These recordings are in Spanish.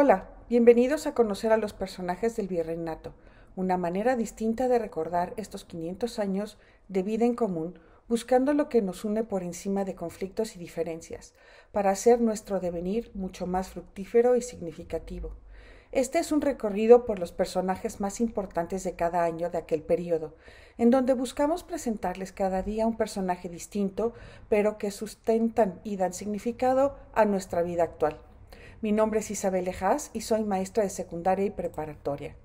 Hola, bienvenidos a conocer a los personajes del virreinato, una manera distinta de recordar estos 500 años de vida en común, buscando lo que nos une por encima de conflictos y diferencias, para hacer nuestro devenir mucho más fructífero y significativo. Este es un recorrido por los personajes más importantes de cada año de aquel período, en donde buscamos presentarles cada día un personaje distinto, pero que sustentan y dan significado a nuestra vida actual. Mi nombre es Isabel Ejas y soy maestra de secundaria y preparatoria.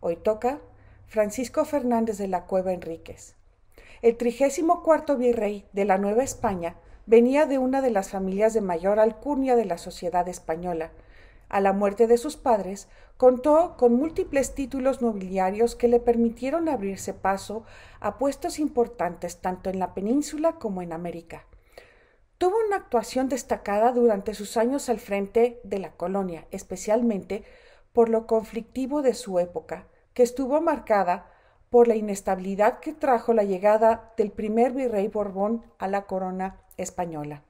Hoy toca Francisco Fernández de la Cueva Enríquez. El trigésimo cuarto virrey de la Nueva España venía de una de las familias de mayor alcurnia de la sociedad española. A la muerte de sus padres, contó con múltiples títulos nobiliarios que le permitieron abrirse paso a puestos importantes tanto en la península como en América. Tuvo una actuación destacada durante sus años al frente de la colonia, especialmente por lo conflictivo de su época, que estuvo marcada por la inestabilidad que trajo la llegada del primer virrey Borbón a la corona española.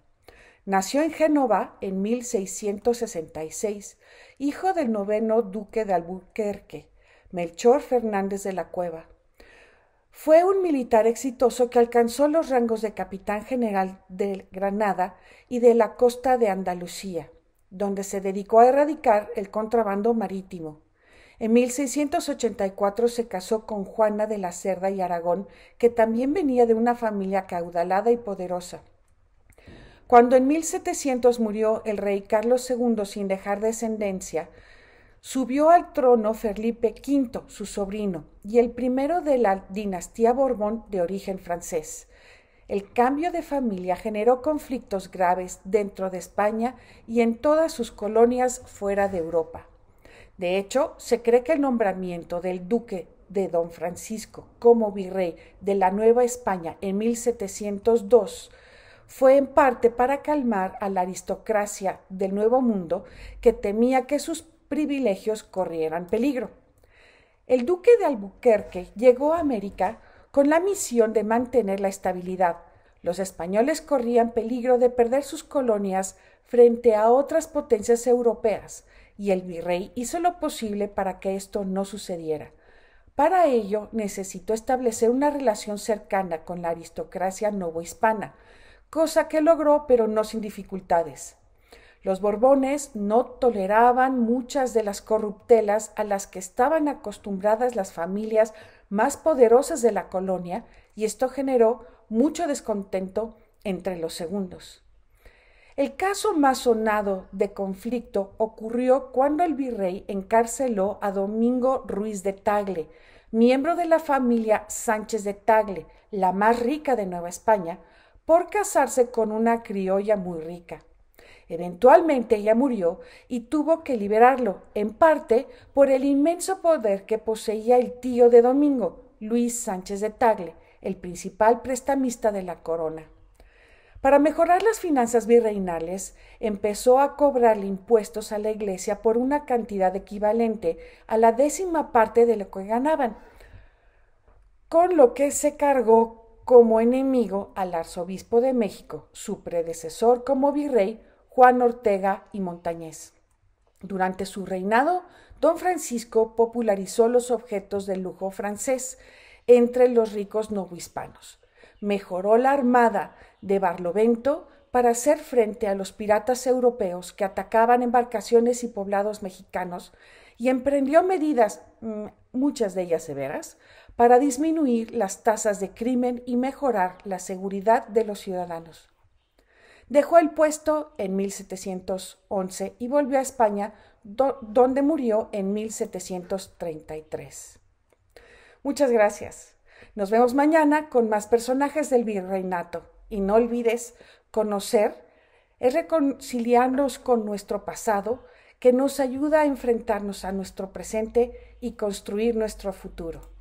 Nació en Génova en 1666, hijo del noveno duque de Albuquerque, Melchor Fernández de la Cueva, fue un militar exitoso que alcanzó los rangos de capitán general de Granada y de la costa de Andalucía, donde se dedicó a erradicar el contrabando marítimo. En 1684 se casó con Juana de la Cerda y Aragón, que también venía de una familia caudalada y poderosa. Cuando en 1700 murió el rey Carlos II sin dejar descendencia, Subió al trono Felipe V, su sobrino, y el primero de la dinastía Borbón de origen francés. El cambio de familia generó conflictos graves dentro de España y en todas sus colonias fuera de Europa. De hecho, se cree que el nombramiento del duque de don Francisco como virrey de la Nueva España en 1702 fue en parte para calmar a la aristocracia del Nuevo Mundo que temía que sus privilegios corrieran peligro. El duque de Albuquerque llegó a América con la misión de mantener la estabilidad. Los españoles corrían peligro de perder sus colonias frente a otras potencias europeas, y el virrey hizo lo posible para que esto no sucediera. Para ello necesitó establecer una relación cercana con la aristocracia novohispana, cosa que logró pero no sin dificultades. Los Borbones no toleraban muchas de las corruptelas a las que estaban acostumbradas las familias más poderosas de la colonia y esto generó mucho descontento entre los segundos. El caso más sonado de conflicto ocurrió cuando el virrey encarceló a Domingo Ruiz de Tagle, miembro de la familia Sánchez de Tagle, la más rica de Nueva España, por casarse con una criolla muy rica. Eventualmente ella murió y tuvo que liberarlo, en parte por el inmenso poder que poseía el tío de Domingo, Luis Sánchez de Tagle, el principal prestamista de la corona. Para mejorar las finanzas virreinales, empezó a cobrarle impuestos a la iglesia por una cantidad equivalente a la décima parte de lo que ganaban, con lo que se cargó como enemigo al arzobispo de México, su predecesor como virrey, Juan Ortega y Montañés. Durante su reinado, don Francisco popularizó los objetos de lujo francés entre los ricos novohispanos. Mejoró la armada de Barlovento para hacer frente a los piratas europeos que atacaban embarcaciones y poblados mexicanos y emprendió medidas, mm, muchas de ellas severas, para disminuir las tasas de crimen y mejorar la seguridad de los ciudadanos. Dejó el puesto en 1711 y volvió a España, donde murió en 1733. Muchas gracias. Nos vemos mañana con más personajes del virreinato. Y no olvides conocer es reconciliarnos con nuestro pasado que nos ayuda a enfrentarnos a nuestro presente y construir nuestro futuro.